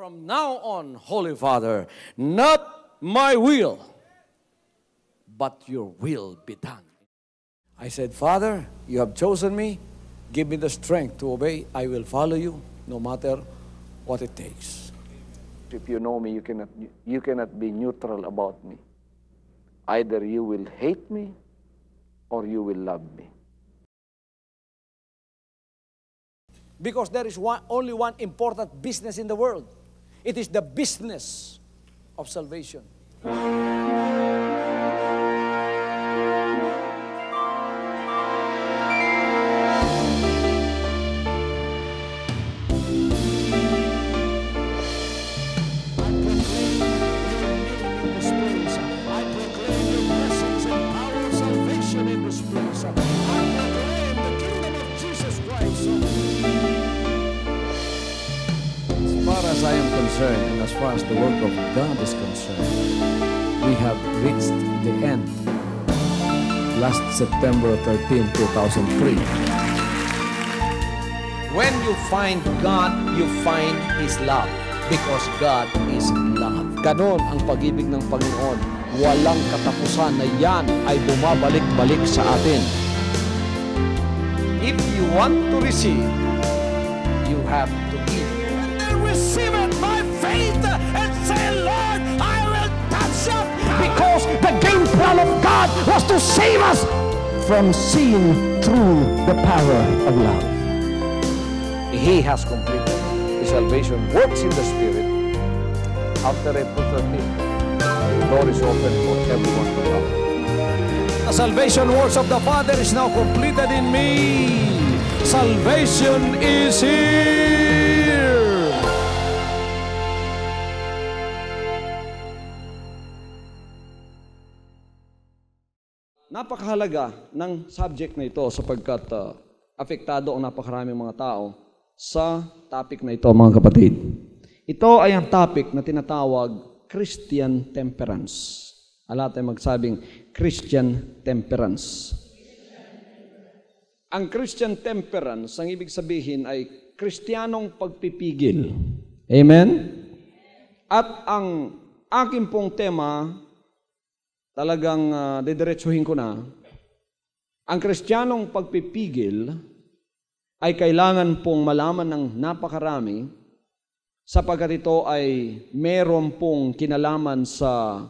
From now on, Holy Father, not my will, but your will be done. I said, Father, you have chosen me. Give me the strength to obey. I will follow you no matter what it takes. If you know me, you cannot, you cannot be neutral about me. Either you will hate me or you will love me. Because there is one, only one important business in the world It is the business of salvation. last September 13, 2003. When you find God, you find His love because God is love. Ganon ang pag-ibig ng Panginoon. Walang katapusan na yan ay bumabalik-balik sa atin. If you want to receive, you have God was to save us from sin through the power of love. He has completed his salvation works in the Spirit. After April 13th, the door is open for everyone to come. The salvation works of the Father is now completed in me. Salvation is here. napakahalaga ng subject na ito sapagkat uh, apektado ang napakaraming mga tao sa topic na ito mga kapatid. Ito ay ang topic na tinatawag Christian Temperance. Ala tayo magsabing Christian Temperance. Ang Christian Temperance, ang ibig sabihin ay Kristiyanong pagpipigil. Amen? At ang aking pong tema talagang uh, didiretsuhin ko na, ang kristyanong pagpipigil ay kailangan pong malaman ng napakarami sapagkat ito ay meron pong kinalaman sa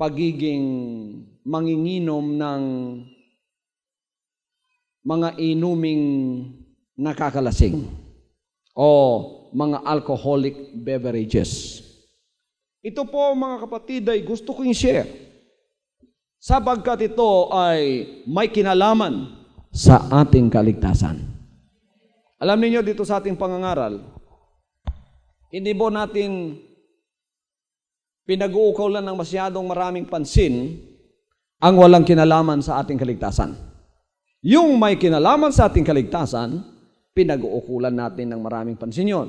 pagiging manginginom ng mga inuming nakakalasing o mga alcoholic beverages. Ito po mga kapatid ay gusto ko i-share. Sabagkat ito ay may kinalaman sa ating kaligtasan. Alam niyo dito sa ating pangangaral, hindi po natin pinag uukulan lang ng masyadong maraming pansin ang walang kinalaman sa ating kaligtasan. Yung may kinalaman sa ating kaligtasan, pinag-uukulan natin ng maraming pansin yun.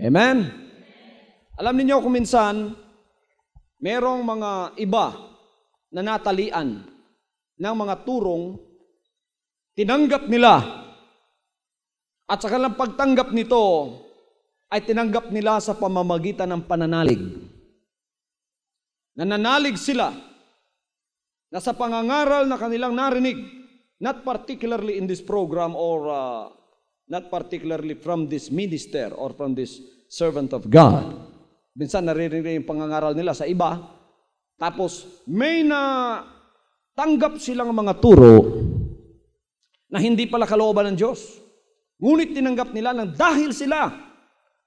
Amen? Alam niyo kung minsan, merong mga iba na natalian ng mga turong, tinanggap nila. At sa kalang pagtanggap nito, ay tinanggap nila sa pamamagitan ng pananalig. Nananalig sila na sa pangangaral na kanilang narinig, not particularly in this program or uh, not particularly from this minister or from this servant of God. Minsan naririnig na yung pangangaral nila sa iba. Tapos may na tanggap silang mga turo na hindi pala kalooban ng Diyos. Ngunit tinanggap nila nang dahil sila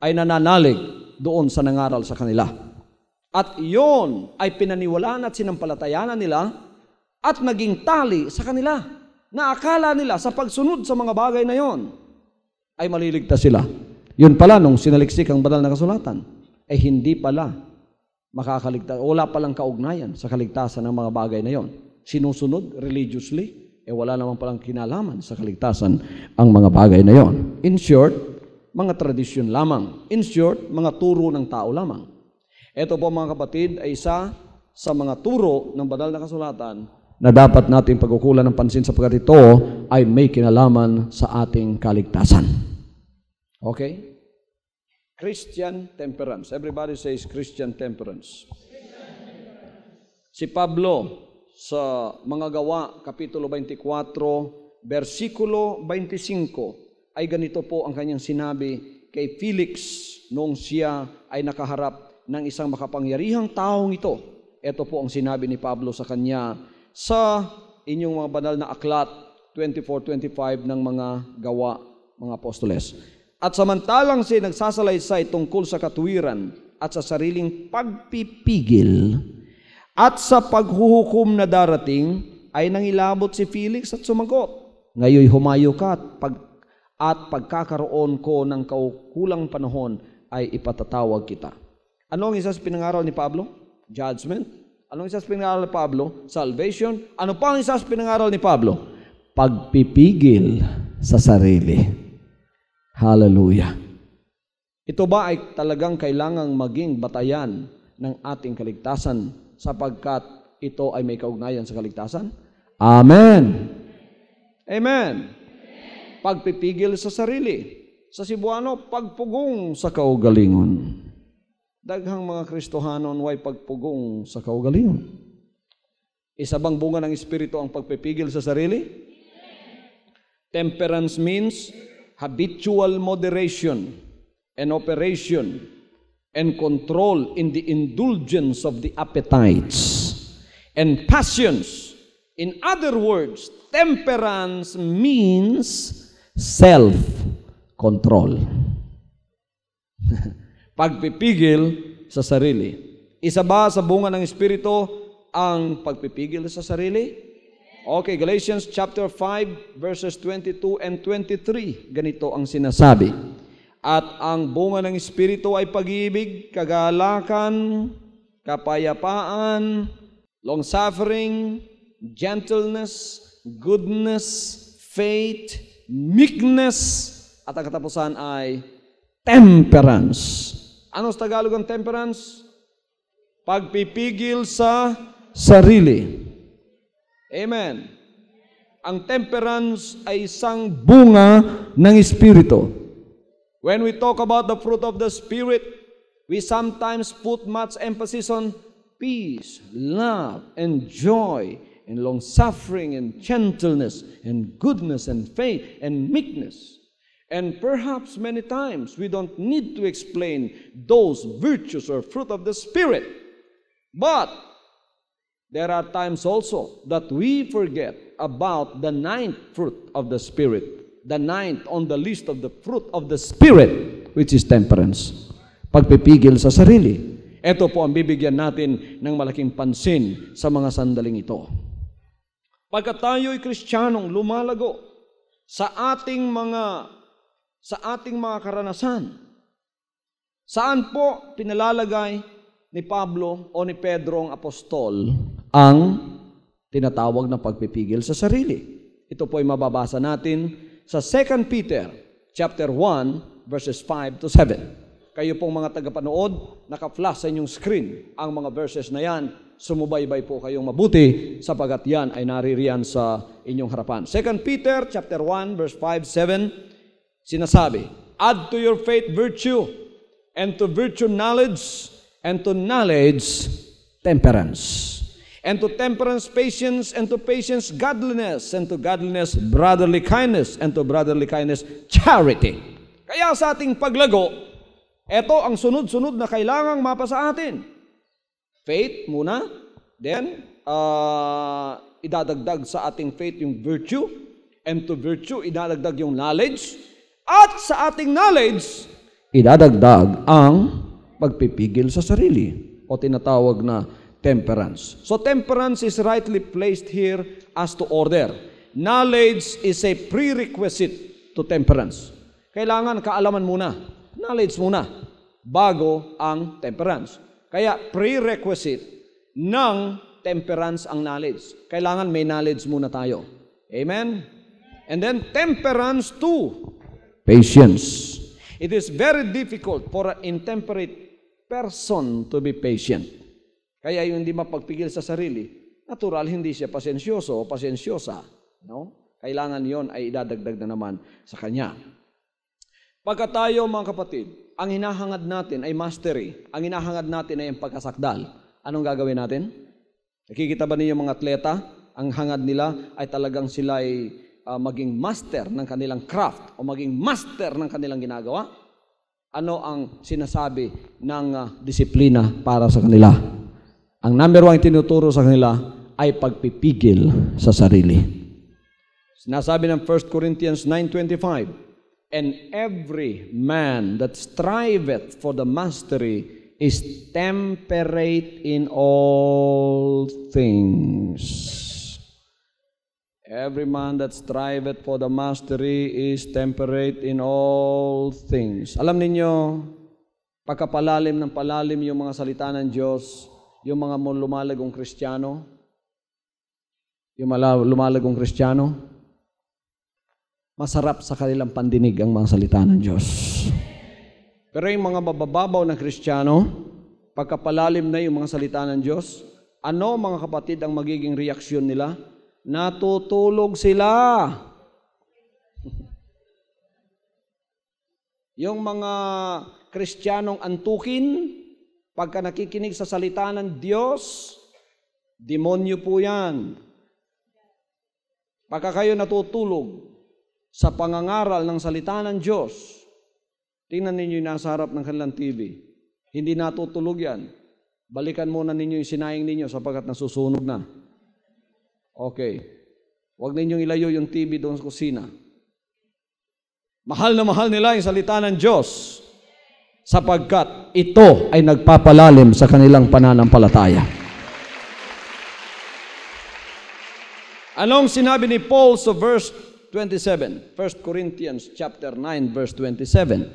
ay nananalig doon sa nangaral sa kanila. At iyon ay pinaniwalaan at sinampalatayanan nila at naging tali sa kanila na akala nila sa pagsunod sa mga bagay na iyon ay maliligtas sila. Yun pala nung sinaliksik ang banal na kasulatan eh hindi pala makakaligtas. Wala palang kaugnayan sa kaligtasan ng mga bagay na yon. Sinusunod religiously, eh wala naman palang kinalaman sa kaligtasan ang mga bagay na yon. In short, mga tradisyon lamang. In short, mga turo ng tao lamang. Ito po mga kapatid ay isa sa mga turo ng banal na kasulatan na dapat natin pagkukulan ng pansin sapagkat ito ay may kinalaman sa ating kaligtasan. Okay? Christian temperance. Everybody says Christian temperance. Si Pablo sa mga gawa, Kapitulo 24, versikulo 25, ay ganito po ang kanyang sinabi kay Felix noong siya ay nakaharap ng isang makapangyarihang taong ito. Ito po ang sinabi ni Pablo sa kanya sa inyong mga banal na aklat 24-25 ng mga gawa, mga apostoles. At samantalang siya nagsasalaysay tungkol sa katuwiran at sa sariling pagpipigil at sa paghuhukom na darating ay nangilabot si Felix at sumagot. Ngayon humayo ka at, pag, at pagkakaroon ko ng kaukulang panahon ay ipatatawag kita. Ano ang isa sa pinangaral ni Pablo? Judgment. Ano ang isa sa pinangaral ni Pablo? Salvation. Ano pa ang isa sa pinangaral ni Pablo? Pagpipigil sa sarili. Hallelujah. Ito ba ay talagang kailangang maging batayan ng ating kaligtasan sapagkat ito ay may kaugnayan sa kaligtasan? Amen. Amen. Amen. Pagpipigil sa sarili. Sa Cebuano, pagpugong sa kaugalingon. Daghang mga Kristohanon way pagpugong sa kaugalingon. Isa bang bunga ng Espiritu ang pagpipigil sa sarili? Temperance means habitual moderation and operation and control in the indulgence of the appetites and passions. In other words, temperance means self-control. pagpipigil sa sarili. Isa ba sa bunga ng Espiritu ang pagpipigil sa sarili? Okay, Galatians chapter 5 verses 22 and 23. Ganito ang sinasabi. At ang bunga ng Espiritu ay pag-ibig, kagalakan, kapayapaan, long-suffering, gentleness, goodness, faith, meekness, at ang katapusan ay temperance. Ano sa Tagalog ang temperance? Pagpipigil sa sarili. Amen. Ang temperance ay isang bunga ng Espiritu. When we talk about the fruit of the Spirit, we sometimes put much emphasis on peace, love, and joy, and long suffering, and gentleness, and goodness, and faith, and meekness. And perhaps many times we don't need to explain those virtues or fruit of the Spirit. But There are times also that we forget about the ninth fruit of the Spirit. The ninth on the list of the fruit of the Spirit, which is temperance. Pagpipigil sa sarili. Ito po ang bibigyan natin ng malaking pansin sa mga sandaling ito. Pagka tayo'y Kristiyanong lumalago sa ating mga sa ating mga karanasan, saan po pinalalagay ni Pablo o ni Pedro ang apostol ang tinatawag na pagpipigil sa sarili. Ito po ay mababasa natin sa 2 Peter chapter 1 verses 5 to 7. Kayo pong mga tagapanood, naka-flash sa inyong screen ang mga verses na yan. Sumubaybay po kayong mabuti sapagat yan ay naririyan sa inyong harapan. 2 Peter chapter 1 verse 5 7 sinasabi, Add to your faith virtue and to virtue knowledge and to knowledge, temperance. And to temperance, patience, and to patience, godliness, and to godliness, brotherly kindness, and to brotherly kindness, charity. Kaya sa ating paglago, ito ang sunod-sunod na kailangang mapa sa atin. Faith muna, then uh, idadagdag sa ating faith yung virtue, and to virtue, idadagdag yung knowledge, at sa ating knowledge, idadagdag ang pagpipigil sa sarili o tinatawag na temperance. So temperance is rightly placed here as to order. Knowledge is a prerequisite to temperance. Kailangan kaalaman muna, knowledge muna, bago ang temperance. Kaya prerequisite ng temperance ang knowledge. Kailangan may knowledge muna tayo. Amen? And then temperance to patience. It is very difficult for an intemperate person to be patient. Kaya yung hindi mapagpigil sa sarili, natural hindi siya pasensyoso o pasensyosa. No? Kailangan yon ay idadagdag na naman sa kanya. Pagka tayo mga kapatid, ang hinahangad natin ay mastery. Ang hinahangad natin ay ang pagkasakdal. Anong gagawin natin? Nakikita ba ninyo mga atleta? Ang hangad nila ay talagang sila ay uh, maging master ng kanilang craft o maging master ng kanilang ginagawa ano ang sinasabi ng uh, disiplina para sa kanila. Ang number one tinuturo sa kanila ay pagpipigil sa sarili. Sinasabi ng 1 Corinthians 9.25, And every man that striveth for the mastery is temperate in all things. Every man that striveth for the mastery is temperate in all things. Alam ninyo, pagkapalalim ng palalim yung mga salita ng Diyos, yung mga lumalagong kristyano, yung lumalagong kristyano, masarap sa kanilang pandinig ang mga salita ng Diyos. Pero yung mga babababaw na kristyano, pagkapalalim na yung mga salita ng Diyos, ano mga kapatid ang magiging reaksyon nila? Natutulog sila. Yung mga Kristiyanong antukin, pagka nakikinig sa salita ng Diyos, demonyo po yan. Pagka kayo natutulog sa pangangaral ng salita ng Diyos, tingnan ninyo yung nasa harap ng kanilang TV. Hindi natutulog yan. Balikan muna ninyo yung sinayang ninyo sapagkat nasusunog na. Okay. Huwag ninyong ilayo yung TV doon sa kusina. Mahal na mahal nila yung salita ng Diyos sapagkat ito ay nagpapalalim sa kanilang pananampalataya. Anong sinabi ni Paul sa verse 27? 1 Corinthians chapter 9 verse 27.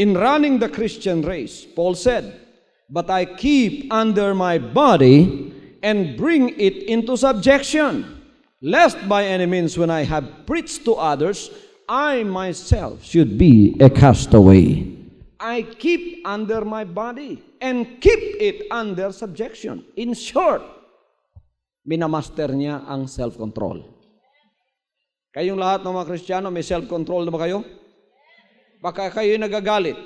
In running the Christian race, Paul said, But I keep under my body and bring it into subjection, lest by any means when I have preached to others, I myself should be a castaway. I keep under my body and keep it under subjection. In short, minamaster niya ang self-control. Kayong lahat ng mga Kristiyano, may self-control na ba kayo? Baka kayo nagagalit.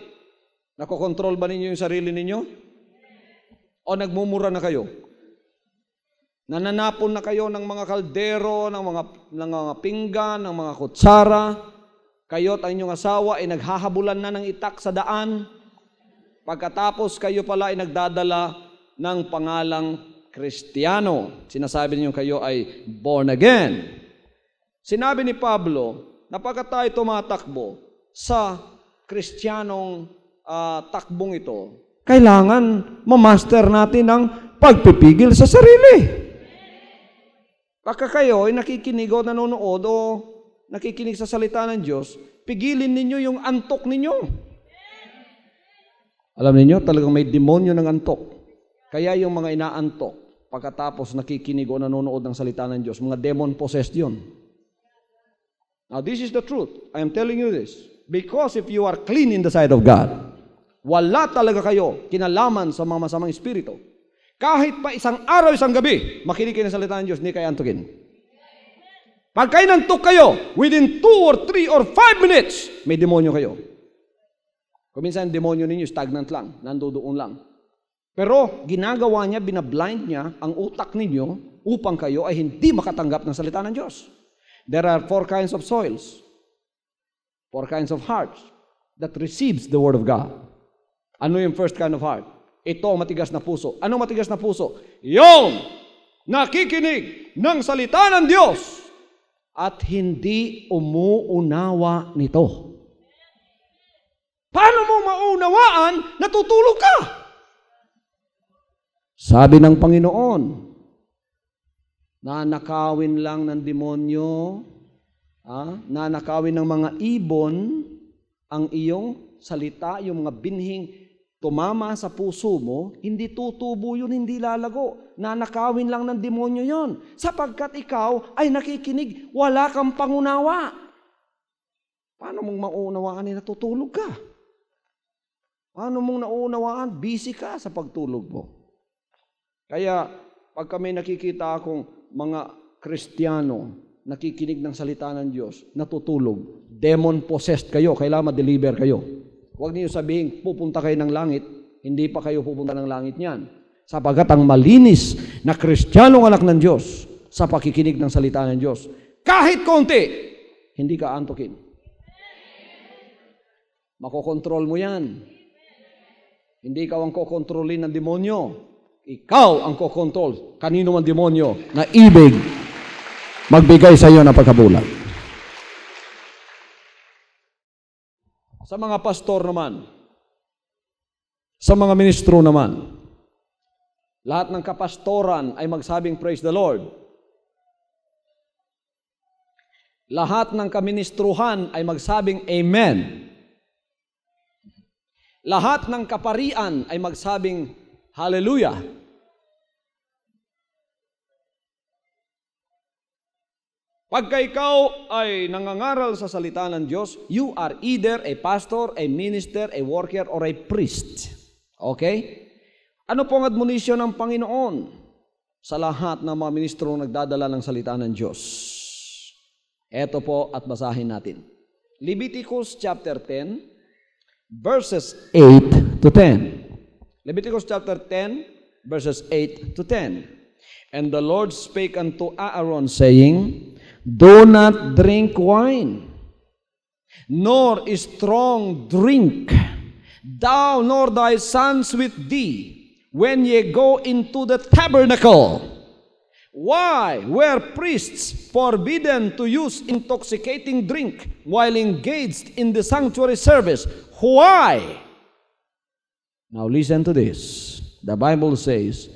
Nakokontrol ba ninyo yung sarili ninyo? O nagmumura na kayo? Nananapon na kayo ng mga kaldero, ng mga, ng mga pinggan, ng mga kutsara. Kayo't ang inyong asawa ay naghahabulan na ng itak sa daan. Pagkatapos kayo pala ay nagdadala ng pangalang Kristiyano. Sinasabi ninyo kayo ay born again. Sinabi ni Pablo, napagka tayo tumatakbo sa Kristiyanong uh, ah, takbong ito, kailangan mamaster natin ang pagpipigil sa sarili. Baka kayo ay nakikinig o nanonood o nakikinig sa salita ng Diyos, pigilin ninyo yung antok ninyo. Alam ninyo, talagang may demonyo ng antok. Kaya yung mga inaantok, pagkatapos nakikinig o nanonood ng salita ng Diyos, mga demon-possessed yun. Now, this is the truth. I am telling you this. Because if you are clean in the sight of God, wala talaga kayo kinalaman sa mga masamang espiritu. Kahit pa isang araw, isang gabi, makinig kayo ng salita ng Diyos, hindi kayo antukin. Pag kayo nantok kayo, within 2 or 3 or 5 minutes, may demonyo kayo. Kung minsan demonyo ninyo, stagnant lang, nandoon lang. Pero ginagawa niya, binablind niya ang utak ninyo upang kayo ay hindi makatanggap ng salita ng Diyos. There are four kinds of soils, four kinds of hearts that receives the Word of God. Ano yung first kind of heart? Ito matigas na puso. Anong matigas na puso? Yung nakikinig ng salita ng Diyos at hindi umuunawa nito. Paano mo maunawaan na tutulog ka? Sabi ng Panginoon, nanakawin lang ng demonyo, ah, nanakawin ng mga ibon ang iyong salita, yung mga binhing tumama sa puso mo, hindi tutubo yun, hindi lalago. Nanakawin lang ng demonyo yon Sapagkat ikaw ay nakikinig, wala kang pangunawa. Paano mong maunawaan na natutulog ka? Paano mong naunawaan? Busy ka sa pagtulog mo. Kaya pag kami nakikita akong mga Kristiyano, nakikinig ng salita ng Diyos, natutulog, demon-possessed kayo, kailangan ma-deliver kayo. Huwag niyo sabihin, pupunta kayo ng langit. Hindi pa kayo pupunta ng langit niyan. Sapagat ang malinis na kristyanong anak ng Diyos sa pakikinig ng salita ng Diyos, kahit konti, hindi ka antukin. Makokontrol mo yan. Hindi ikaw ang kokontrolin ng demonyo. Ikaw ang kokontrol. Kanino man demonyo na ibig magbigay sa iyo ng pagkabulag. Sa mga pastor naman, sa mga ministro naman, lahat ng kapastoran ay magsabing praise the Lord. Lahat ng kaministruhan ay magsabing Amen. Lahat ng kaparian ay magsabing Hallelujah. Pagka ikaw ay nangangaral sa salita ng Diyos, you are either a pastor, a minister, a worker, or a priest. Okay? Ano pong admonisyon ng Panginoon sa lahat ng mga ministro nagdadala ng salita ng Diyos? Ito po at basahin natin. Leviticus chapter 10, verses 8 to 10. Leviticus chapter 10, verses 8 to 10. And the Lord spake unto Aaron, saying, Do not drink wine, nor strong drink, thou nor thy sons with thee, when ye go into the tabernacle. Why were priests forbidden to use intoxicating drink while engaged in the sanctuary service? Why? Now listen to this. The Bible says,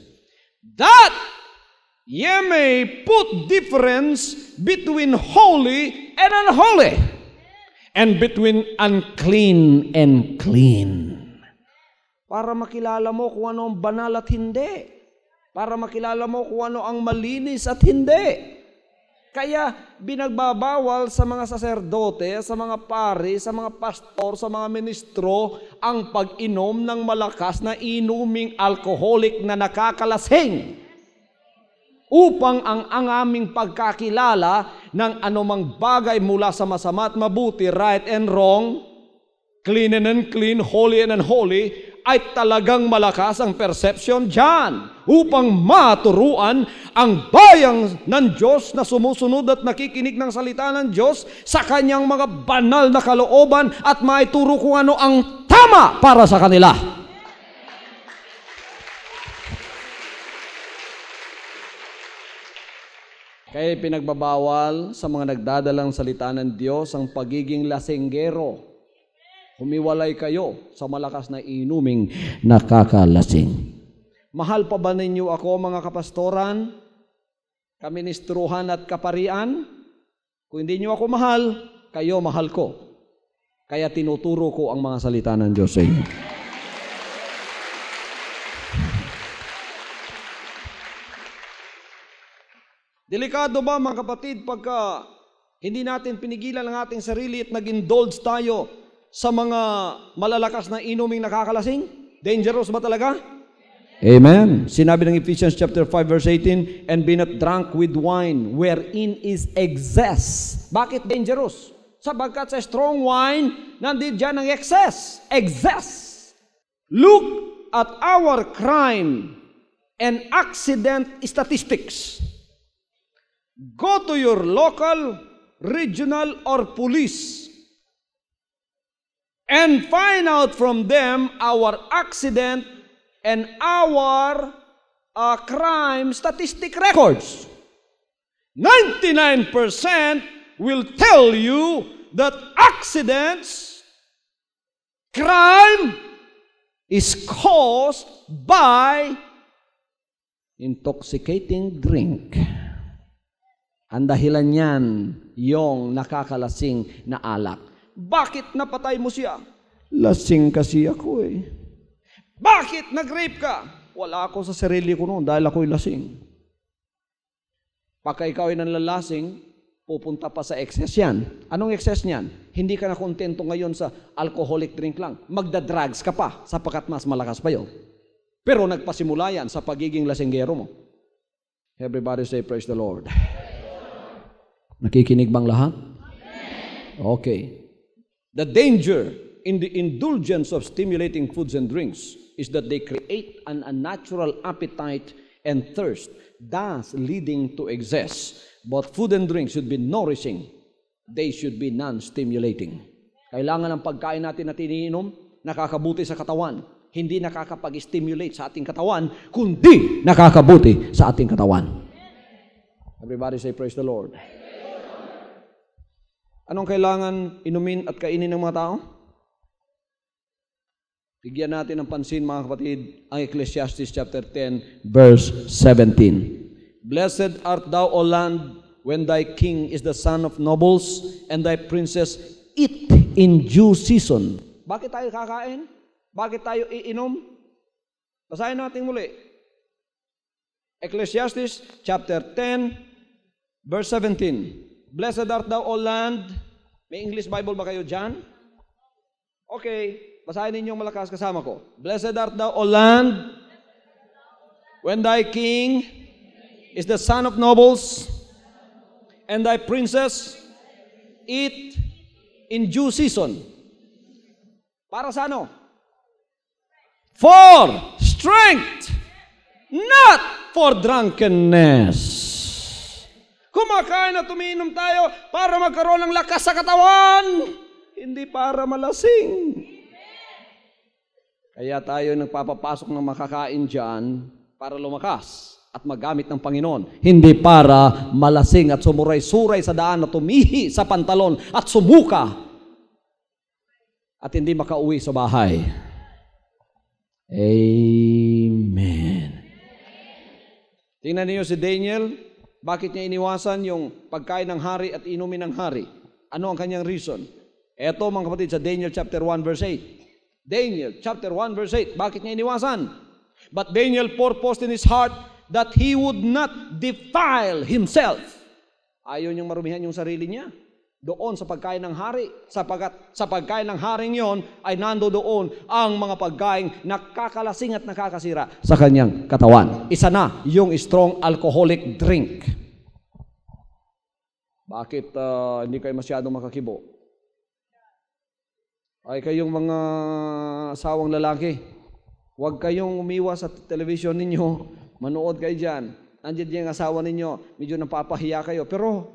That ye may put difference between holy and unholy and between unclean and clean. Para makilala mo kung ano ang banal at hindi. Para makilala mo kung ano ang malinis at hindi. Kaya binagbabawal sa mga saserdote, sa mga pari, sa mga pastor, sa mga ministro ang pag-inom ng malakas na inuming alcoholic na nakakalasing upang ang angaming pagkakilala ng anumang bagay mula sa masama at mabuti, right and wrong, clean and unclean, holy and unholy, ay talagang malakas ang perception dyan upang maturuan ang bayang ng Diyos na sumusunod at nakikinig ng salita ng Diyos sa kanyang mga banal na kalooban at maituro kung ano ang tama para sa kanila. Kaya pinagbabawal sa mga nagdadalang salita ng Diyos ang pagiging lasinggero. Humiwalay kayo sa malakas na inuming nakakalasing. Mahal pa ba ninyo ako mga kapastoran, kaministruhan at kaparian? Kung hindi nyo ako mahal, kayo mahal ko. Kaya tinuturo ko ang mga salita ng Diyos sa inyo. Delikado ba mga kapatid pagka hindi natin pinigilan ang ating sarili at nag-indulge tayo sa mga malalakas na inuming nakakalasing? Dangerous ba talaga? Amen. Sinabi ng Ephesians chapter 5 verse 18, And be not drunk with wine, wherein is excess. Bakit dangerous? Sabagkat sa strong wine, nandiyan dyan ang excess. Excess. Look at our crime and accident statistics. Go to your local, regional, or police and find out from them our accident and our uh, crime statistic records. 99% will tell you that accidents, crime is caused by intoxicating drink. Ang dahilan niyan, yung nakakalasing na alak. Bakit napatay mo siya? Lasing kasi ako eh. Bakit nag-rape ka? Wala ako sa sarili ko noon dahil ako'y lasing. Pagka ikaw ay nanlalasing, pupunta pa sa excess yan. Anong excess niyan? Hindi ka na kontento ngayon sa alcoholic drink lang. Magda-drugs ka pa sapagkat mas malakas pa yun. Pero nagpasimula yan sa pagiging lasinggero mo. Everybody say praise the Lord. Nakikinig bang lahat? Okay. The danger in the indulgence of stimulating foods and drinks is that they create an unnatural appetite and thirst, thus leading to excess. But food and drink should be nourishing. They should be non-stimulating. Kailangan ng pagkain natin na tiniinom, nakakabuti sa katawan. Hindi nakakapag-stimulate sa ating katawan, kundi nakakabuti sa ating katawan. Everybody say, Praise the Lord. Anong kailangan inumin at kainin ng mga tao? Bigyan natin ng pansin mga kapatid ang Ecclesiastes chapter 10 verse 17. Blessed art thou, O land, when thy king is the son of nobles and thy princess eat in due season. Bakit tayo kakain? Bakit tayo iinom? Basahin natin muli. Ecclesiastes chapter 10 verse 17. Blessed art thou, O land. May English Bible ba kayo dyan? Okay, basahin ninyong malakas kasama ko. Blessed art thou, O land, when thy king is the son of nobles, and thy princess eat in due season. Para sa ano? For strength, not for drunkenness. Kumakain at umiinom tayo para magkaroon ng lakas sa katawan, hindi para malasing. Kaya tayo nagpapapasok ng makakain dyan para lumakas at magamit ng Panginoon. Hindi para malasing at sumuray-suray sa daan na tumihi sa pantalon at sumuka at hindi makauwi sa bahay. Amen. Tingnan niyo si Daniel, bakit niya iniwasan yung pagkain ng hari at inumin ng hari? Ano ang kanyang reason? Ito mga kapatid sa Daniel chapter 1 verse 8. Daniel chapter 1 verse 8. Bakit niya iniwasan? But Daniel purposed in his heart that he would not defile himself. Ayaw niyang marumihan yung sarili niya doon sa pagkain ng hari. Sapagat sa pagkain ng haring yon ay nando doon ang mga pagkain nakakalasing at nakakasira sa kanyang katawan. Isa na yung strong alcoholic drink. Bakit uh, hindi kayo masyadong makakibo? Ay kayong mga sawang lalaki, huwag kayong umiwas sa television ninyo, manood kayo dyan. Nandiyan yung asawa ninyo, medyo napapahiya kayo. Pero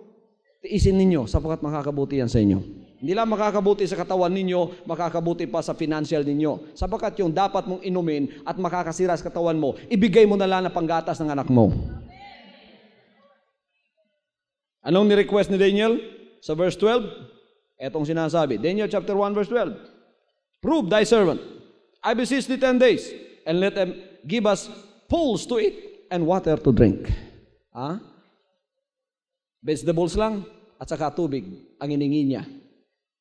Tiisin ninyo sapagkat makakabuti yan sa inyo. Hindi lang makakabuti sa katawan ninyo, makakabuti pa sa financial ninyo. Sapagkat yung dapat mong inumin at makakasira sa katawan mo, ibigay mo na lang na panggatas ng anak mo. Anong ni-request ni Daniel sa verse 12? Etong sinasabi, Daniel chapter 1 verse 12. Prove thy servant, I beseech thee 10 days, and let them give us pools to eat and water to drink. Ah? Vegetables lang at saka tubig ang iningin niya.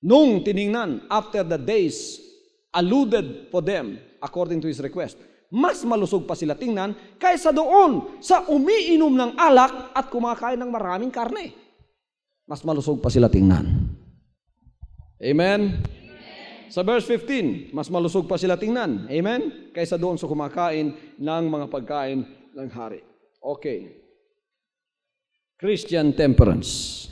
Nung tiningnan, after the days alluded for them according to his request, mas malusog pa sila tingnan kaysa doon sa umiinom ng alak at kumakain ng maraming karne. Mas malusog pa sila tingnan. Amen? Amen? Sa verse 15, mas malusog pa sila tingnan. Amen? Kaysa doon sa kumakain ng mga pagkain ng hari. Okay. Christian temperance.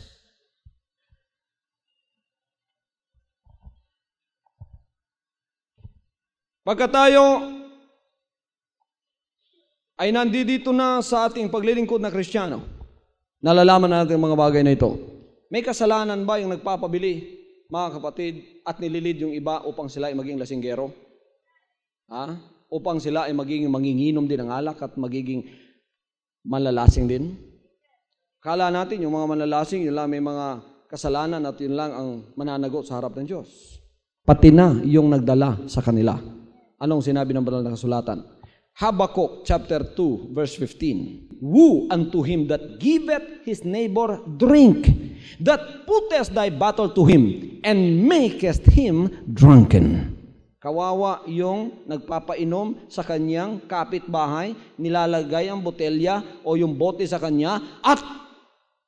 Pagka tayo ay nandito na sa ating paglilingkod na Kristiyano, nalalaman natin ang mga bagay na ito. May kasalanan ba yung nagpapabili, mga kapatid, at nililid yung iba upang sila ay maging lasinggero? Ha? Upang sila ay maging manginginom din ng alak at magiging malalasing din? Kala natin yung mga manlalasing, yun lang may mga kasalanan at yun lang ang mananagot sa harap ng Diyos. Pati na yung nagdala sa kanila. Anong sinabi ng banal na kasulatan? Habakkuk chapter 2 verse 15. Woo unto him that giveth his neighbor drink, that putteth thy battle to him, and makest him drunken. Kawawa yung nagpapainom sa kanyang kapitbahay, nilalagay ang botelya o yung bote sa kanya, at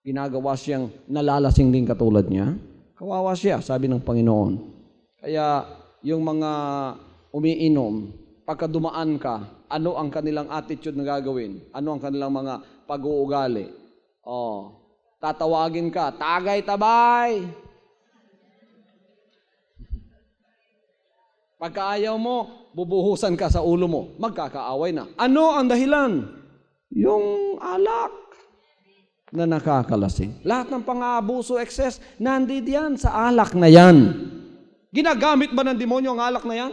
ginagawa siyang nalalasing din katulad niya, kawawa siya, sabi ng Panginoon. Kaya yung mga umiinom, pagka dumaan ka, ano ang kanilang attitude na gagawin? Ano ang kanilang mga pag-uugali? Oh, tatawagin ka, tagay tabay! Pagka ayaw mo, bubuhusan ka sa ulo mo. Magkakaaway na. Ano ang dahilan? Yung alak na nakakalasing. Lahat ng pang-aabuso, excess, nandid yan sa alak na yan. Ginagamit ba ng demonyo ang alak na yan?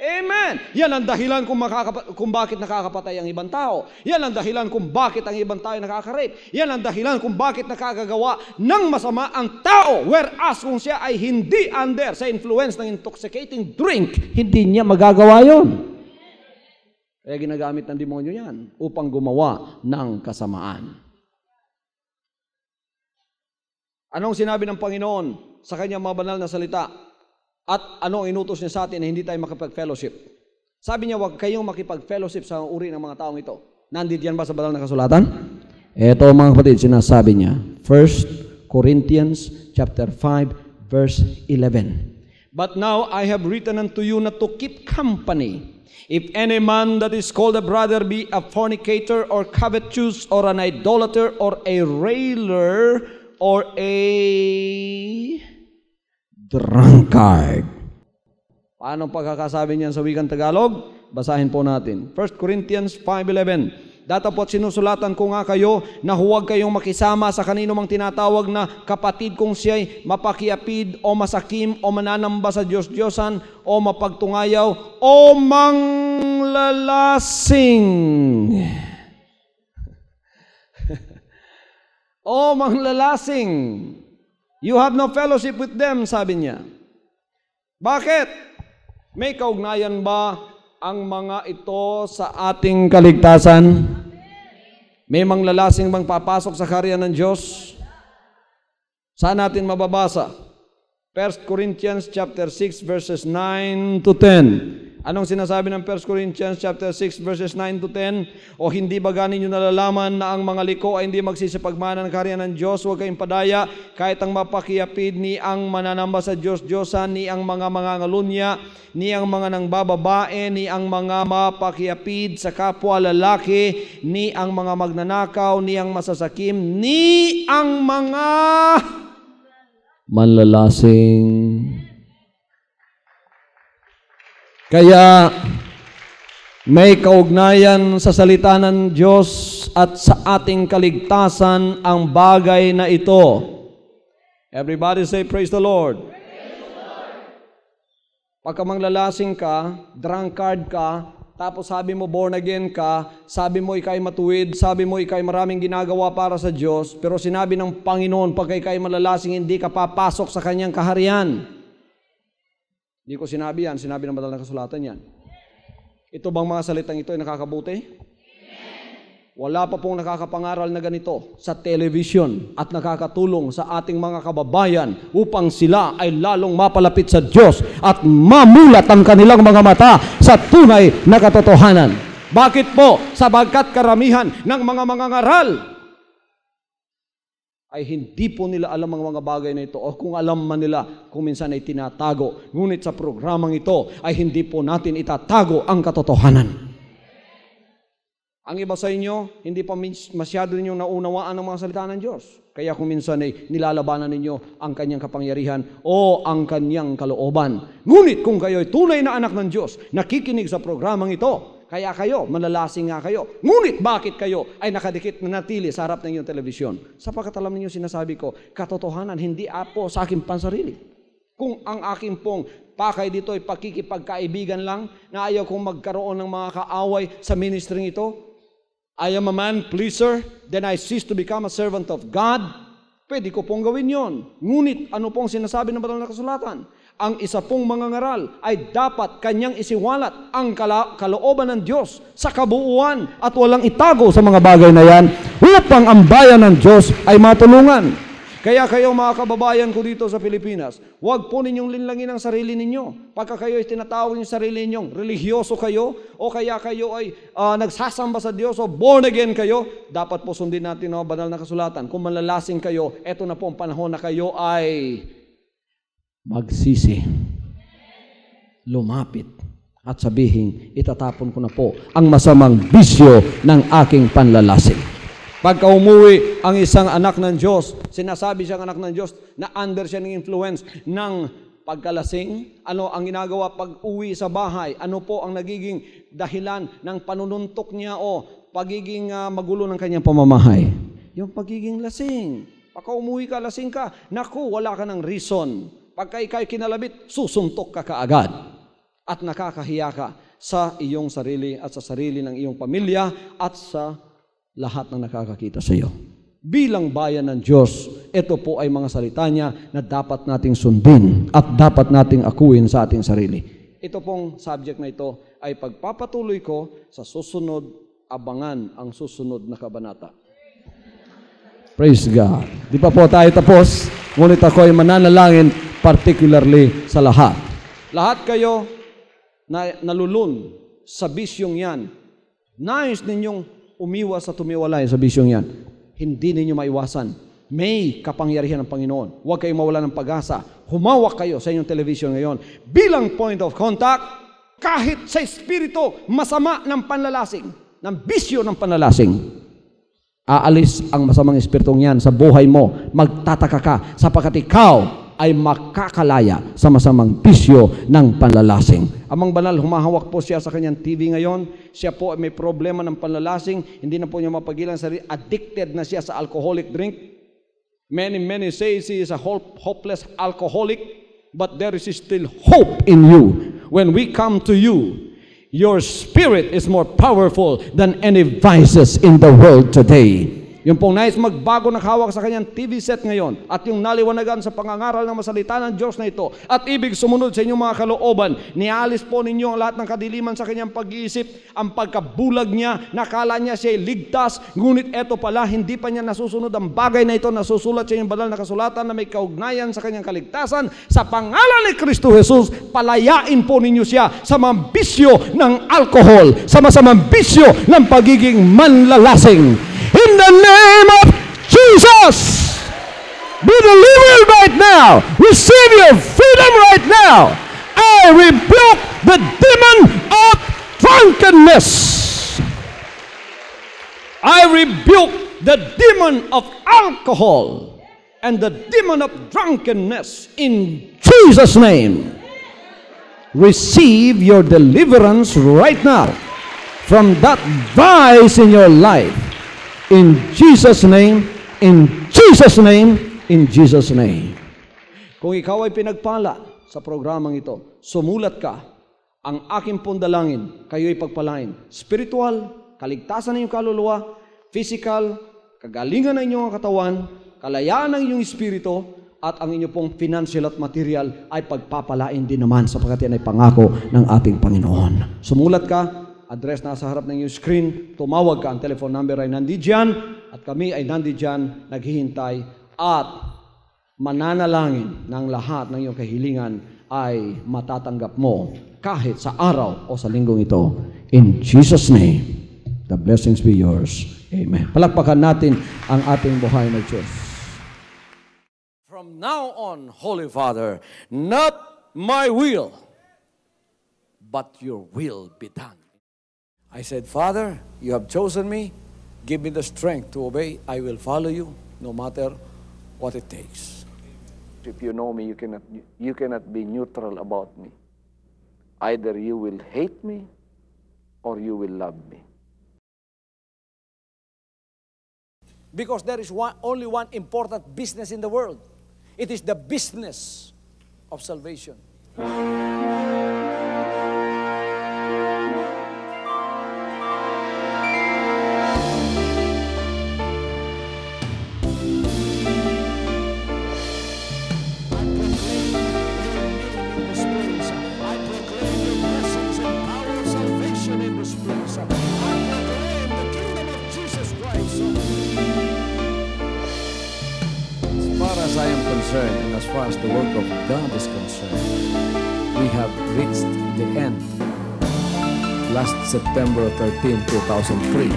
Amen! Yan ang dahilan kung, makakap- kung bakit nakakapatay ang ibang tao. Yan ang dahilan kung bakit ang ibang tao nakaka-rape. Yan ang dahilan kung bakit nakagagawa ng masama ang tao. Whereas kung siya ay hindi under sa influence ng intoxicating drink, hindi niya magagawa yun. Kaya ginagamit ng demonyo yan upang gumawa ng kasamaan. Anong sinabi ng Panginoon sa kanyang mga banal na salita? At ano ang inutos niya sa atin na hindi tayo makipag-fellowship? Sabi niya, huwag kayong makipag-fellowship sa uri ng mga taong ito. Nandit yan ba sa banal na kasulatan? Ito mga kapatid, sinasabi niya. 1 Corinthians chapter 5 verse 11. But now I have written unto you not to keep company If any man that is called a brother be a fornicator or covetous or an idolater or a railer or a drunkard. Paano pagkakasabi niyan sa wikang Tagalog? Basahin po natin. 1 Corinthians 5.11 Datapot sinusulatan ko nga kayo na huwag kayong makisama sa kanino mang tinatawag na kapatid kung siya'y mapakiapid o masakim o mananamba sa Diyos-Diyosan o mapagtungayaw o manglalasing. O manglalasing, you have no fellowship with them, sabi niya. Bakit? May kaugnayan ba ang mga ito sa ating kaligtasan? May manglalasing bang papasok sa karya ng Diyos? Saan natin mababasa? 1 Corinthians chapter 6 verses 9 to 10. Anong sinasabi ng 1 Corinthians chapter 6 verses 9 to 10? O hindi ba ganin niyo nalalaman na ang mga liko ay hindi magsisipagmana ng kaharian ng Diyos, huwag kayong padaya, kahit ang mapakiapid ni ang mananamba sa Diyos Diyosa, ni ang mga mga ngalunya, ni ang mga nangbababae, ni ang mga mapakiapid sa kapwa lalaki, ni ang mga magnanakaw, ni ang masasakim, ni ang mga manlalasing. Kaya may kaugnayan sa salita ng Diyos at sa ating kaligtasan ang bagay na ito. Everybody say, Praise the Lord. Praise the Lord. Pagka manglalasing ka, drunkard ka, tapos sabi mo born again ka, sabi mo ikay matuwid, sabi mo ikay maraming ginagawa para sa Diyos, pero sinabi ng Panginoon, pag ikay malalasing, hindi ka papasok sa kanyang kaharian. Hindi ko sinabi yan, sinabi ng banal na kasulatan yan. Ito bang mga salitang ito ay nakakabuti? Wala pa pong nakakapangaral na ganito sa television at nakakatulong sa ating mga kababayan upang sila ay lalong mapalapit sa Diyos at mamulat ang kanilang mga mata sa tunay na katotohanan. Bakit po? Sabagkat karamihan ng mga mangangaral ay hindi po nila alam ang mga bagay na ito o kung alam man nila kung minsan ay tinatago. Ngunit sa programang ito ay hindi po natin itatago ang katotohanan. Ang iba sa inyo, hindi pa masyado ninyong naunawaan ang mga salita ng Diyos. Kaya kung minsan ay nilalabanan ninyo ang kanyang kapangyarihan o ang kanyang kalooban. Ngunit kung kayo ay tunay na anak ng Diyos, nakikinig sa programang ito, kaya kayo, malalasing nga kayo. Ngunit bakit kayo ay nakadikit na natili sa harap ng inyong telebisyon? Sapagkat alam ninyo sinasabi ko, katotohanan, hindi apo sa aking pansarili. Kung ang aking pong pakay dito ay pakikipagkaibigan lang, na ayaw kong magkaroon ng mga kaaway sa ministering ito, I am a man pleaser, then I cease to become a servant of God, pwede ko pong gawin yon. Ngunit ano pong sinasabi ng banal na kasulatan? Ang isa pong mangangaral ay dapat kanyang isiwalat ang kala- kalooban ng Diyos sa kabuuan at walang itago sa mga bagay na yan upang ang bayan ng Diyos ay matulungan. Kaya kayo mga kababayan ko dito sa Pilipinas, huwag po ninyong linlangin ang sarili ninyo. Pagka kayo ay tinatawag yung sarili ninyong religyoso kayo o kaya kayo ay uh, nagsasamba sa Diyos o born again kayo, dapat po sundin natin ang banal na kasulatan. Kung malalasing kayo, eto na po ang panahon na kayo ay magsisi. Lumapit at sabihin, itatapon ko na po ang masamang bisyo ng aking panlalasing. Pagka umuwi ang isang anak ng Diyos, sinasabi siyang anak ng Diyos na under siya ng influence ng pagkalasing, ano ang ginagawa pag uwi sa bahay, ano po ang nagiging dahilan ng panununtok niya o pagiging uh, magulo ng kanyang pamamahay. Yung pagiging lasing. Pagka umuwi ka, lasing ka, naku, wala ka ng reason. Pagka ikay kinalabit, susuntok ka kaagad. At nakakahiya ka sa iyong sarili at sa sarili ng iyong pamilya at sa lahat ng nakakakita sa iyo. Bilang bayan ng Diyos, ito po ay mga salita niya na dapat nating sundin at dapat nating akuin sa ating sarili. Ito pong subject na ito ay pagpapatuloy ko sa susunod, abangan ang susunod na kabanata. Praise God. Di pa po tayo tapos, ngunit ako ay mananalangin particularly sa lahat. Lahat kayo na nalulun sa bisyong yan, nais ninyong umiwas at umiwalay sa bisyong yan. Hindi ninyo maiwasan may kapangyarihan ng Panginoon. Huwag kayong mawala ng pag-asa. Humawak kayo sa inyong television ngayon. Bilang point of contact, kahit sa espiritu masama ng panlalasing, ng bisyo ng panlalasing, aalis ang masamang espiritong yan sa buhay mo. Magtataka ka sapagkat ikaw ay makakalaya sa masamang bisyo ng panlalasing. Amang banal, humahawak po siya sa kanyang TV ngayon. Siya po ay may problema ng panlalasing. Hindi na po niya mapagilan sa addicted na siya sa alcoholic drink. Many, many say she is a hopeless alcoholic, but there is still hope in you. When we come to you, your spirit is more powerful than any vices in the world today. Yung pong nais magbago ng hawak sa kanyang TV set ngayon at yung naliwanagan sa pangangaral ng masalita ng Diyos na ito at ibig sumunod sa inyong mga kalooban, nialis po ninyo ang lahat ng kadiliman sa kanyang pag-iisip, ang pagkabulag niya, nakala niya siya ligtas, ngunit eto pala, hindi pa niya nasusunod ang bagay na ito nasusulat sa inyong banal na kasulatan na may kaugnayan sa kanyang kaligtasan. Sa pangalan ni Kristo Jesus, palayain po ninyo siya sa mambisyo ng alkohol, sa masamang bisyo ng pagiging manlalasing in the name of Jesus. Be delivered right now. Receive your freedom right now. I rebuke the demon of drunkenness. I rebuke the demon of alcohol and the demon of drunkenness in Jesus' name. Receive your deliverance right now from that vice in your life. In Jesus' name, in Jesus' name, in Jesus' name. Kung ikaw ay pinagpala sa programang ito, sumulat ka, ang aking pundalangin, kayo'y pagpalain. Spiritual, kaligtasan ng iyong kaluluwa, physical, kagalingan ng inyong katawan, kalayaan ng inyong espiritu, at ang inyong pong financial at material ay pagpapalain din naman sapagkat yan ay pangako ng ating Panginoon. Sumulat ka, address na sa harap ng iyong screen, tumawag ka, ang telephone number ay nandiyan at kami ay nandiyan naghihintay at mananalangin ng lahat ng iyong kahilingan ay matatanggap mo kahit sa araw o sa linggong ito. In Jesus' name, the blessings be yours. Amen. Palakpakan natin ang ating buhay na Diyos. From now on, Holy Father, not my will, but your will be done. I said, Father, you have chosen me. Give me the strength to obey. I will follow you no matter what it takes. If you know me, you cannot, you cannot be neutral about me. Either you will hate me or you will love me. Because there is one, only one important business in the world. It is the business of salvation. we have reached the end last September 13, 2003.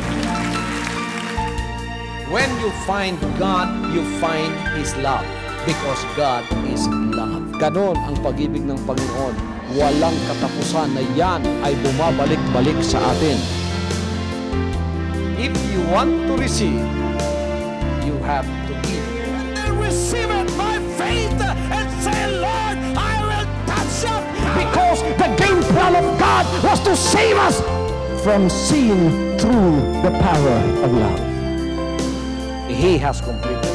When you find God, you find His love because God is love. Ganon ang pag-ibig ng Panginoon. Walang katapusan na yan ay bumabalik-balik sa atin. If you want to receive, you have to give. I receive it by faith and say, Lord, plan of God was to save us from sin through the power of love. He has completed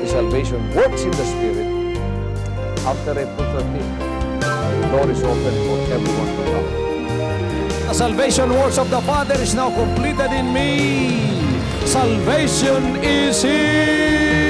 His salvation works in the Spirit. After April 13th, the door is open for everyone to come. The salvation works of the Father is now completed in me. Salvation is here.